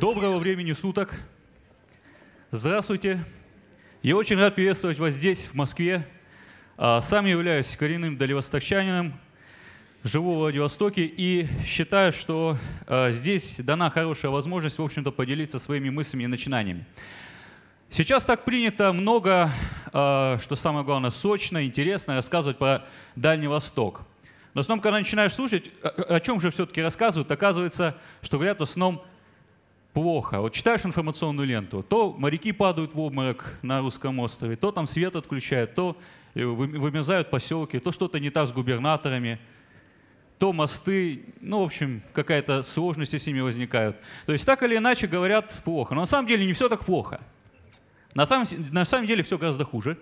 Доброго времени суток. Здравствуйте. Я очень рад приветствовать вас здесь, в Москве. А, сам являюсь коренным дальвостокчанином, живу в Владивостоке и считаю, что а, здесь дана хорошая возможность, в общем-то, поделиться своими мыслями и начинаниями. Сейчас так принято много, а, что самое главное, сочно, интересно рассказывать про Дальний Восток. Но в основном, когда начинаешь слушать, о чем же все-таки рассказывают, оказывается, что говорят в основном плохо. Вот читаешь информационную ленту, то моряки падают в обморок на русском острове, то там свет отключают, то э, вымерзают поселки, то что-то не так с губернаторами, то мосты, ну, в общем, какая-то сложность с ними возникает. То есть так или иначе говорят плохо. Но на самом деле не все так плохо. На самом, на самом деле все гораздо хуже.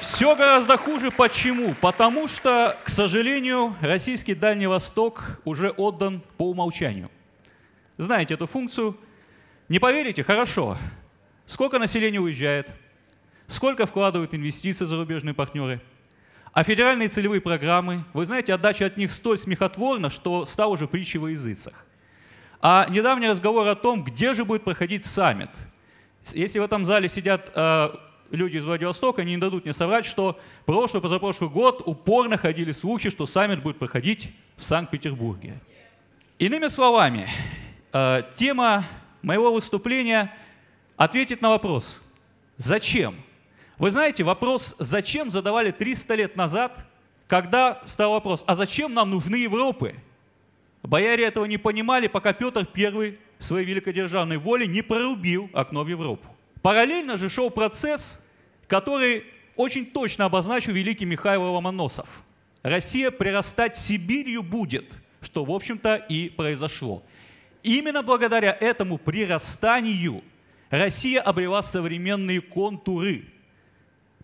Все гораздо хуже. Почему? Потому что, к сожалению, российский Дальний Восток уже отдан по умолчанию. Знаете эту функцию? Не поверите? Хорошо. Сколько населения уезжает? Сколько вкладывают инвестиции зарубежные партнеры? А федеральные целевые программы, вы знаете, отдача от них столь смехотворна, что стал уже притчей во языцах. А недавний разговор о том, где же будет проходить саммит. Если в этом зале сидят э, люди из Владивостока не дадут мне соврать, что прошлый, позапрошлый год упорно ходили слухи, что саммит будет проходить в Санкт-Петербурге. Иными словами, э, тема моего выступления ответит на вопрос «Зачем?». Вы знаете, вопрос «Зачем?» задавали 300 лет назад, когда стал вопрос «А зачем нам нужны Европы?». Бояре этого не понимали, пока Петр I своей великодержавной воли не прорубил окно в Европу. Параллельно же шел процесс, который очень точно обозначил великий Михаил Ломоносов. Россия прирастать Сибирью будет, что, в общем-то, и произошло. Именно благодаря этому прирастанию Россия обрела современные контуры.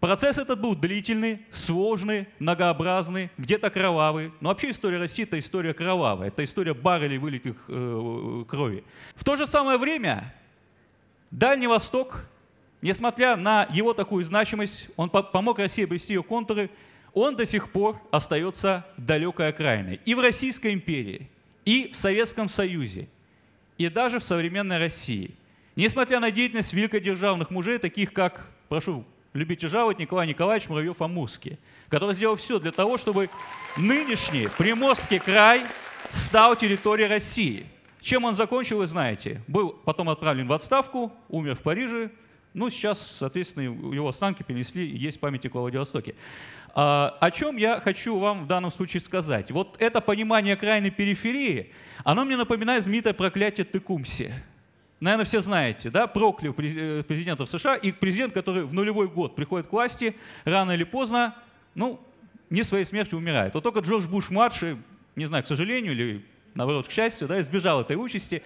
Процесс этот был длительный, сложный, многообразный, где-то кровавый. Но вообще история России – это история кровавая, это история баррелей вылитых э, крови. В то же самое время Дальний Восток, несмотря на его такую значимость, он помог России обрести ее контуры, он до сих пор остается далекой окраиной. И в Российской империи, и в Советском Союзе, и даже в современной России. Несмотря на деятельность великодержавных мужей, таких как, прошу любить и жаловать, Николай Николаевич Муравьев-Амурский, который сделал все для того, чтобы нынешний Приморский край стал территорией России – чем он закончил, вы знаете. Был потом отправлен в отставку, умер в Париже. Ну, сейчас, соответственно, его останки перенесли, есть памятник во Владивостоке. А, о чем я хочу вам в данном случае сказать? Вот это понимание крайней периферии, оно мне напоминает знаменитое проклятие Текумси. Наверное, все знаете, да, проклял э, президента в США, и президент, который в нулевой год приходит к власти, рано или поздно, ну, не своей смертью умирает. Вот только Джордж Буш-младший, не знаю, к сожалению или наоборот, к счастью, да, избежал этой участи.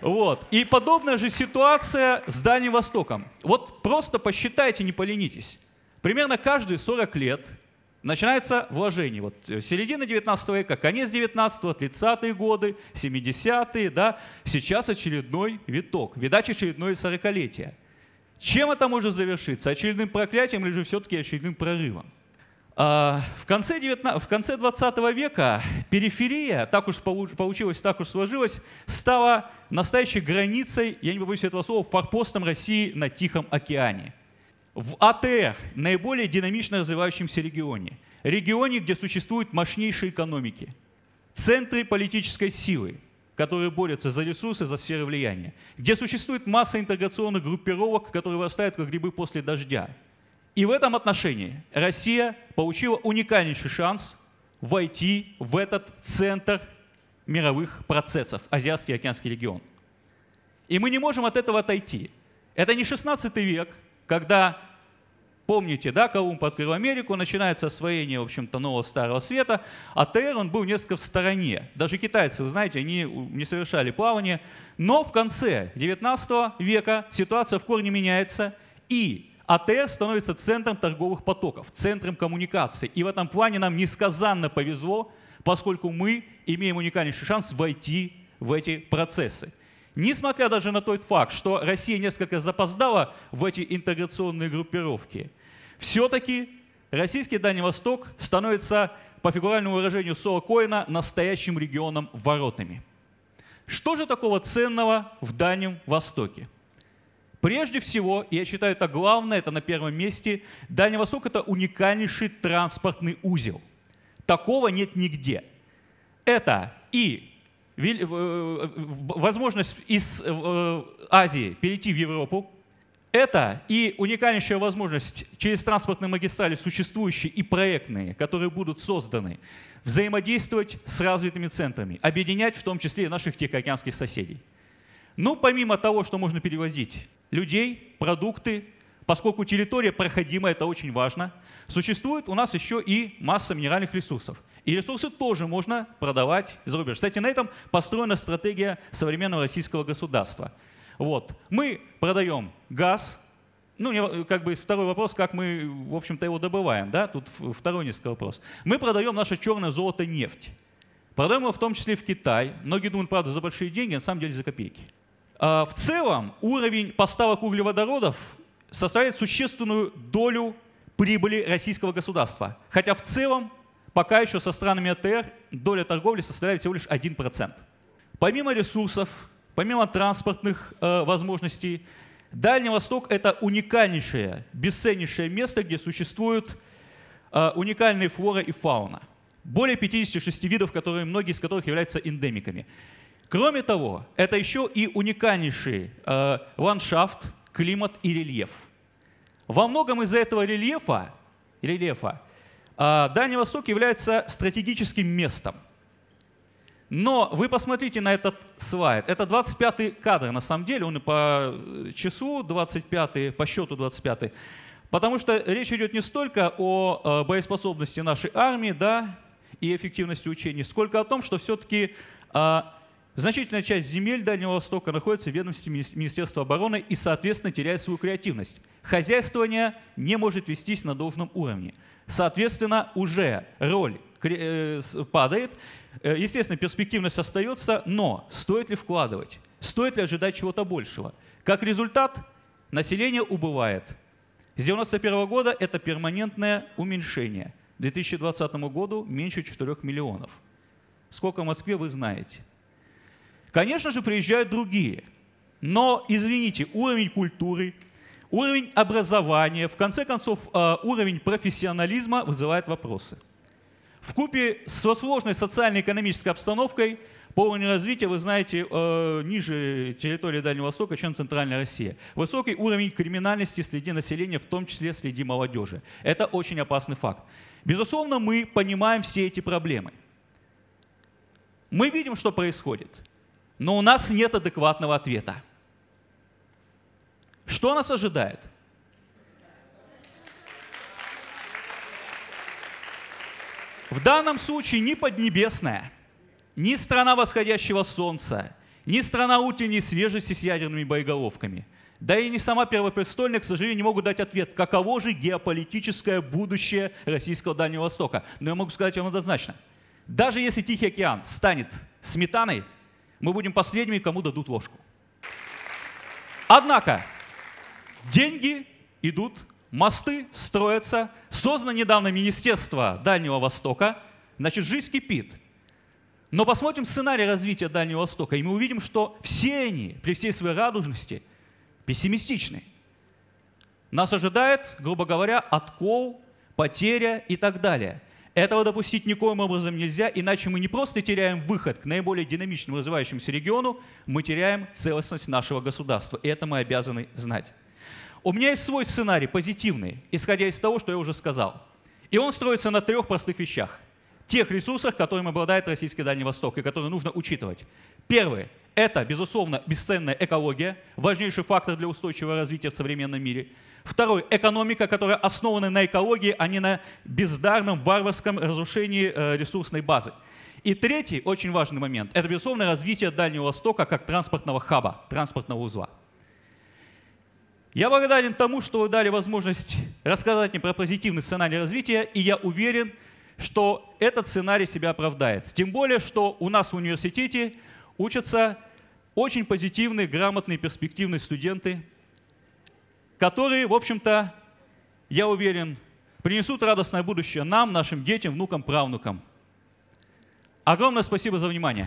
Вот. И подобная же ситуация с Дальним Востоком. Вот просто посчитайте, не поленитесь. Примерно каждые 40 лет начинается вложение. Вот э, середина 19 века, конец 19-го, 30-е годы, 70-е, да, сейчас очередной виток, видать очередное 40-летие. Чем это может завершиться? Очередным проклятием или же все-таки очередным прорывом? А, в конце, 19, в конце 20 века периферия, так уж получилось, так уж сложилось, стала настоящей границей, я не побоюсь этого слова, форпостом России на Тихом океане. В АТР, наиболее динамично развивающемся регионе, регионе, где существуют мощнейшие экономики, центры политической силы, которые борются за ресурсы, за сферы влияния, где существует масса интеграционных группировок, которые вырастают как грибы после дождя – и в этом отношении Россия получила уникальнейший шанс войти в этот центр мировых процессов, Азиатский и Океанский регион. И мы не можем от этого отойти. Это не 16 век, когда, помните, да, Колумб открыл Америку, начинается освоение, в общем-то, нового Старого Света, а ТР, он был несколько в стороне. Даже китайцы, вы знаете, они не совершали плавание. Но в конце 19 века ситуация в корне меняется, и АТ становится центром торговых потоков, центром коммуникации. И в этом плане нам несказанно повезло, поскольку мы имеем уникальнейший шанс войти в эти процессы. Несмотря даже на тот факт, что Россия несколько запоздала в эти интеграционные группировки, все-таки российский Дальний Восток становится, по фигуральному выражению Сола настоящим регионом воротами. Что же такого ценного в Дальнем Востоке? Прежде всего, я считаю, это главное, это на первом месте, Дальний Восток – это уникальнейший транспортный узел. Такого нет нигде. Это и э, возможность из э, Азии перейти в Европу, это и уникальнейшая возможность через транспортные магистрали, существующие и проектные, которые будут созданы, взаимодействовать с развитыми центрами, объединять в том числе и наших тихоокеанских соседей. Ну, помимо того, что можно перевозить людей, продукты, поскольку территория проходима, это очень важно. Существует у нас еще и масса минеральных ресурсов. И ресурсы тоже можно продавать за рубеж. Кстати, на этом построена стратегия современного российского государства. Вот. Мы продаем газ, ну, как бы второй вопрос, как мы, в общем-то, его добываем, да, тут второй низкий вопрос. Мы продаем наше черное золото нефть. Продаем его в том числе в Китай. Многие думают, правда, за большие деньги, а на самом деле за копейки. А, в целом уровень поставок углеводородов составляет существенную долю прибыли российского государства. Хотя в целом пока еще со странами АТР доля торговли составляет всего лишь 1%. Помимо ресурсов, помимо транспортных э, возможностей, Дальний Восток — это уникальнейшее, бесценнейшее место, где существуют э, уникальные флора и фауна. Более 56 видов, которые, многие из которых являются эндемиками. Кроме того, это еще и уникальнейший э, ландшафт, климат и рельеф. Во многом из-за этого рельефа, рельефа э, Дальний Восток является стратегическим местом. Но вы посмотрите на этот слайд. Это 25-й кадр, на самом деле, он и по э, часу 25-й, по счету 25-й. Потому что речь идет не столько о э, боеспособности нашей армии да, и эффективности учений, сколько о том, что все-таки а, э, Значительная часть земель Дальнего Востока находится в ведомстве Министерства обороны и, соответственно, теряет свою креативность. Хозяйствование не может вестись на должном уровне. Соответственно, уже роль э, падает. Э, естественно, перспективность остается, но стоит ли вкладывать? Стоит ли ожидать чего-то большего? Как результат, население убывает. С 1991 года это перманентное уменьшение. К 2020 году меньше 4 миллионов. Сколько в Москве, вы знаете. Конечно же, приезжают другие. Но, извините, уровень культуры, уровень образования, в конце концов, э, уровень профессионализма вызывает вопросы. В купе со сложной социально-экономической обстановкой по уровню развития, вы знаете, э, ниже территории Дальнего Востока, чем Центральная Россия. Высокий уровень криминальности среди населения, в том числе среди молодежи. Это очень опасный факт. Безусловно, мы понимаем все эти проблемы. Мы видим, что происходит но у нас нет адекватного ответа. Что нас ожидает? В данном случае ни Поднебесная, ни страна восходящего солнца, ни страна утренней свежести с ядерными боеголовками, да и не сама Первопрестольная, к сожалению, не могут дать ответ, каково же геополитическое будущее российского Дальнего Востока. Но я могу сказать вам однозначно. Даже если Тихий океан станет сметаной – мы будем последними, кому дадут ложку. Однако, деньги идут, мосты строятся, создано недавно Министерство Дальнего Востока, значит, жизнь кипит. Но посмотрим сценарий развития Дальнего Востока, и мы увидим, что все они, при всей своей радужности, пессимистичны. Нас ожидает, грубо говоря, откол, потеря и так далее – этого допустить никоим образом нельзя, иначе мы не просто теряем выход к наиболее динамичному развивающемуся региону, мы теряем целостность нашего государства. И это мы обязаны знать. У меня есть свой сценарий, позитивный, исходя из того, что я уже сказал. И он строится на трех простых вещах. Тех ресурсах, которыми обладает российский Дальний Восток и которые нужно учитывать. Первое – это, безусловно, бесценная экология, важнейший фактор для устойчивого развития в современном мире – Второй – экономика, которая основана на экологии, а не на бездарном варварском разрушении э, ресурсной базы. И третий, очень важный момент – это, безусловно, развитие Дальнего Востока как транспортного хаба, транспортного узла. Я благодарен тому, что вы дали возможность рассказать мне про позитивный сценарий развития, и я уверен, что этот сценарий себя оправдает. Тем более, что у нас в университете учатся очень позитивные, грамотные, перспективные студенты, которые, в общем-то, я уверен, принесут радостное будущее нам, нашим детям, внукам, правнукам. Огромное спасибо за внимание.